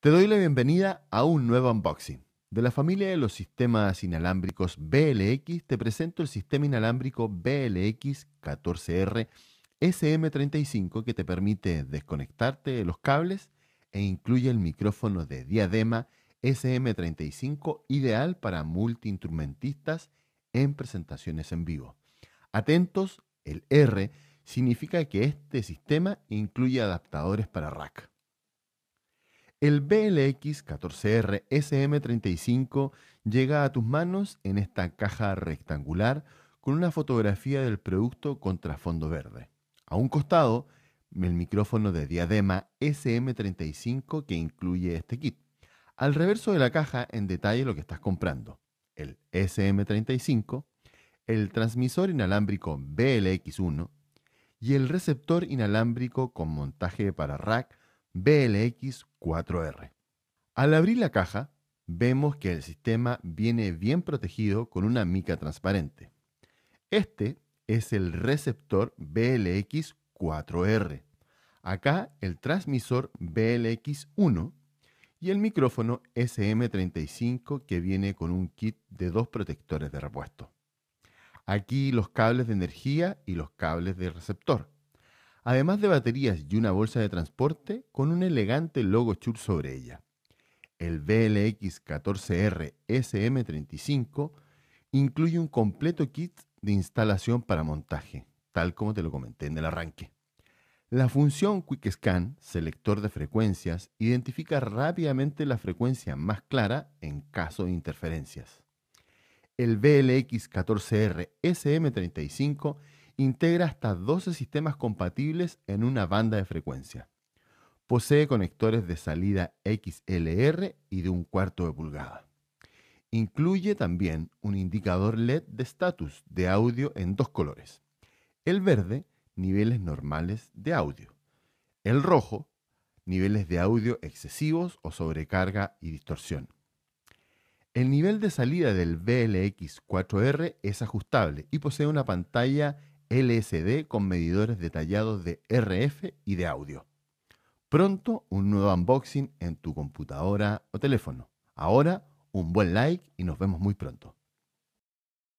Te doy la bienvenida a un nuevo unboxing. De la familia de los sistemas inalámbricos BLX, te presento el sistema inalámbrico BLX 14R SM35 que te permite desconectarte de los cables e incluye el micrófono de diadema SM35 ideal para multiinstrumentistas en presentaciones en vivo. Atentos, el R significa que este sistema incluye adaptadores para rack. El BLX 14R SM35 llega a tus manos en esta caja rectangular con una fotografía del producto con trasfondo verde. A un costado, el micrófono de diadema SM35 que incluye este kit. Al reverso de la caja, en detalle lo que estás comprando: el SM35, el transmisor inalámbrico BLX1 y el receptor inalámbrico con montaje para rack BLX4R. Al abrir la caja, vemos que el sistema viene bien protegido con una mica transparente. Este es el receptor BLX4R. Acá el transmisor BLX1 y el micrófono SM35 que viene con un kit de dos protectores de repuesto. Aquí los cables de energía y los cables de receptor además de baterías y una bolsa de transporte con un elegante logo Chur sobre ella. El BLX-14R SM35 incluye un completo kit de instalación para montaje, tal como te lo comenté en el arranque. La función Quick Scan, selector de frecuencias, identifica rápidamente la frecuencia más clara en caso de interferencias. El BLX-14R SM35 integra hasta 12 sistemas compatibles en una banda de frecuencia. Posee conectores de salida XLR y de un cuarto de pulgada. Incluye también un indicador LED de estatus de audio en dos colores. El verde, niveles normales de audio. El rojo, niveles de audio excesivos o sobrecarga y distorsión. El nivel de salida del BLX4R es ajustable y posee una pantalla LSD con medidores detallados de RF y de audio. Pronto un nuevo unboxing en tu computadora o teléfono. Ahora un buen like y nos vemos muy pronto.